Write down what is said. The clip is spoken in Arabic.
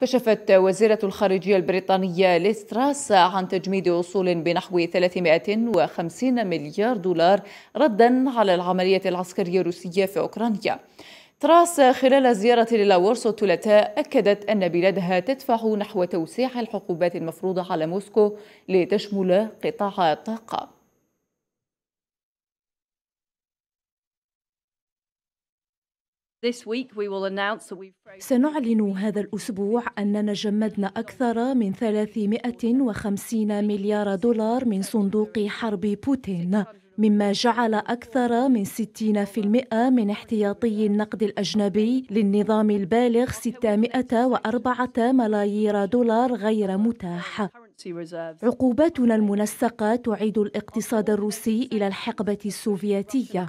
كشفت وزيرة الخارجية البريطانية ليستراس عن تجميد وصول بنحو 350 مليار دولار ردا على العملية العسكرية الروسية في أوكرانيا تراس خلال زيارة للاورس الثلاثاء أكدت أن بلادها تدفع نحو توسيع الحقوبات المفروضة على موسكو لتشمل قطاع الطاقة سنعلن هذا الأسبوع أننا جمدنا أكثر من 350 مليار دولار من صندوق حرب بوتين مما جعل أكثر من 60% من احتياطي النقد الأجنبي للنظام البالغ 604 ملايير دولار غير متاح عقوباتنا المنسقة تعيد الاقتصاد الروسي إلى الحقبة السوفيتية